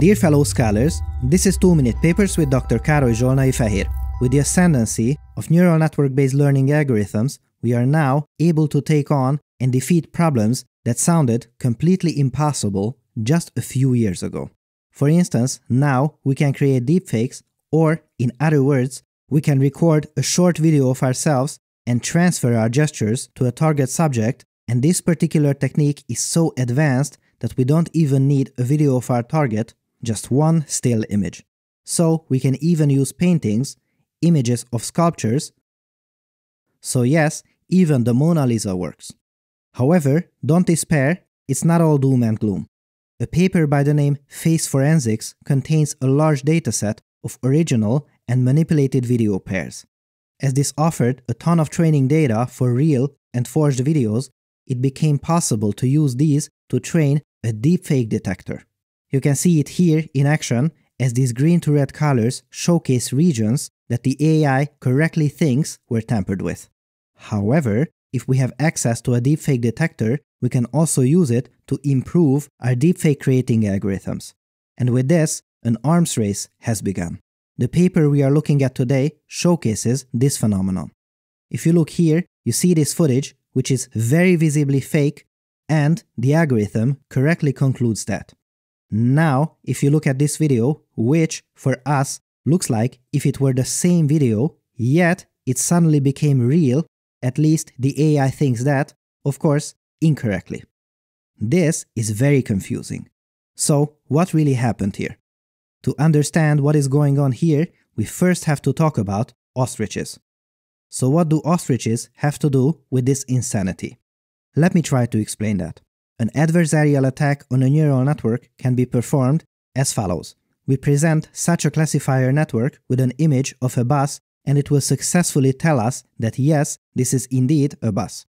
Dear fellow scholars, this is 2 Minute Papers with Dr. Károly Zsolnai Fehér. With the ascendancy of neural network-based learning algorithms, we are now able to take on and defeat problems that sounded completely impossible just a few years ago. For instance, now we can create deepfakes, or in other words, we can record a short video of ourselves and transfer our gestures to a target subject, and this particular technique is so advanced that we don't even need a video of our target just one still image. So we can even use paintings, images of sculptures. So yes, even the Mona Lisa works. However, don't despair, it's not all doom and gloom. A paper by the name Face Forensics contains a large dataset of original and manipulated video pairs. As this offered a ton of training data for real and forged videos, it became possible to use these to train a deepfake detector. You can see it here in action as these green to red colors showcase regions that the AI correctly thinks were tampered with. However, if we have access to a deepfake detector, we can also use it to improve our deepfake creating algorithms. And with this, an arms race has begun. The paper we are looking at today showcases this phenomenon. If you look here, you see this footage, which is very visibly fake, and the algorithm correctly concludes that. Now, if you look at this video, which, for us, looks like if it were the same video, yet it suddenly became real, at least the AI thinks that, of course, incorrectly. This is very confusing. So, what really happened here? To understand what is going on here, we first have to talk about ostriches. So what do ostriches have to do with this insanity? Let me try to explain that. An adversarial attack on a neural network can be performed as follows. We present such a classifier network with an image of a bus and it will successfully tell us that yes, this is indeed a bus.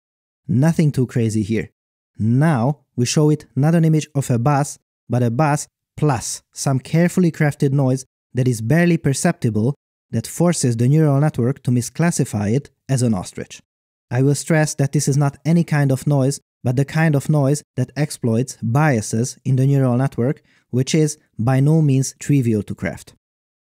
Nothing too crazy here. Now we show it not an image of a bus, but a bus plus some carefully crafted noise that is barely perceptible that forces the neural network to misclassify it as an ostrich. I will stress that this is not any kind of noise but the kind of noise that exploits biases in the neural network, which is by no means trivial to craft.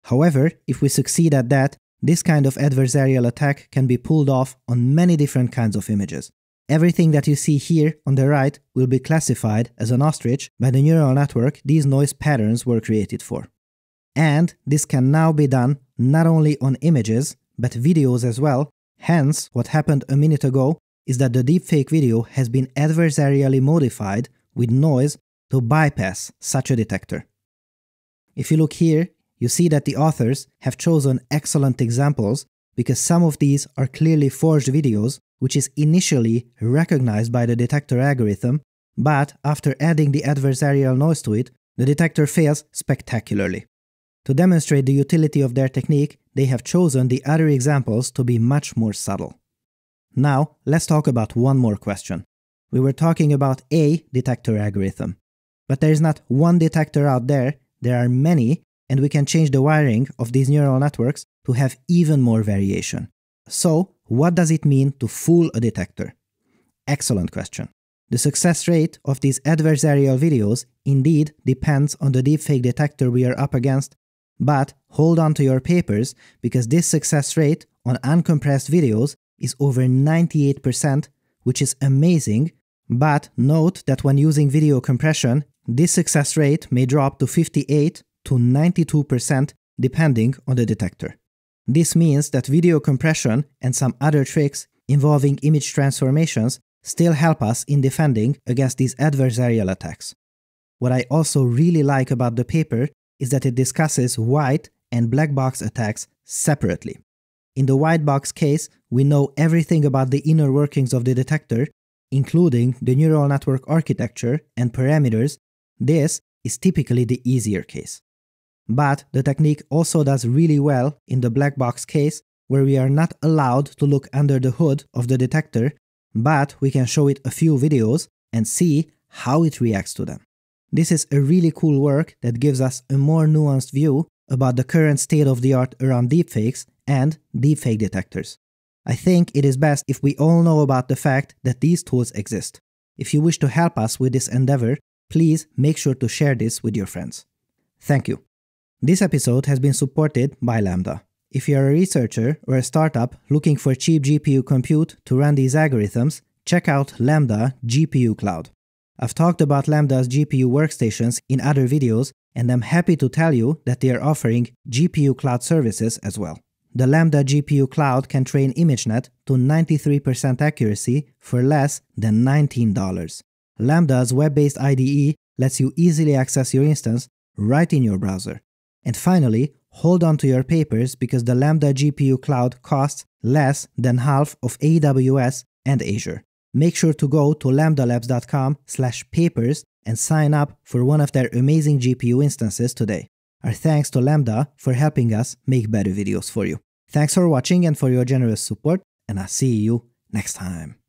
However, if we succeed at that, this kind of adversarial attack can be pulled off on many different kinds of images. Everything that you see here on the right will be classified as an ostrich by the neural network these noise patterns were created for. And this can now be done not only on images, but videos as well, hence what happened a minute ago is that the deepfake video has been adversarially modified with noise to bypass such a detector. If you look here, you see that the authors have chosen excellent examples because some of these are clearly forged videos, which is initially recognized by the detector algorithm, but after adding the adversarial noise to it, the detector fails spectacularly. To demonstrate the utility of their technique, they have chosen the other examples to be much more subtle. Now, let's talk about one more question. We were talking about a detector algorithm. But there is not one detector out there, there are many, and we can change the wiring of these neural networks to have even more variation. So, what does it mean to fool a detector? Excellent question. The success rate of these adversarial videos indeed depends on the deepfake detector we are up against, but hold on to your papers because this success rate on uncompressed videos is over 98%, which is amazing, but note that when using video compression, this success rate may drop to 58 to 92% depending on the detector. This means that video compression and some other tricks involving image transformations still help us in defending against these adversarial attacks. What I also really like about the paper is that it discusses white and black box attacks separately. In the white box case, we know everything about the inner workings of the detector, including the neural network architecture and parameters. This is typically the easier case. But the technique also does really well in the black box case, where we are not allowed to look under the hood of the detector, but we can show it a few videos and see how it reacts to them. This is a really cool work that gives us a more nuanced view about the current state of the art around deepfakes and deepfake detectors. I think it is best if we all know about the fact that these tools exist. If you wish to help us with this endeavor, please make sure to share this with your friends. Thank you. This episode has been supported by Lambda. If you're a researcher or a startup looking for cheap GPU compute to run these algorithms, check out Lambda GPU Cloud. I've talked about Lambda's GPU workstations in other videos, and I'm happy to tell you that they are offering GPU Cloud services as well. The Lambda GPU Cloud can train ImageNet to 93% accuracy for less than $19. Lambda's web-based IDE lets you easily access your instance right in your browser. And finally, hold on to your papers because the Lambda GPU Cloud costs less than half of AWS and Azure. Make sure to go to lambdalabs.com/papers and sign up for one of their amazing GPU instances today. Our thanks to Lambda for helping us make better videos for you. Thanks for watching and for your generous support, and I'll see you next time.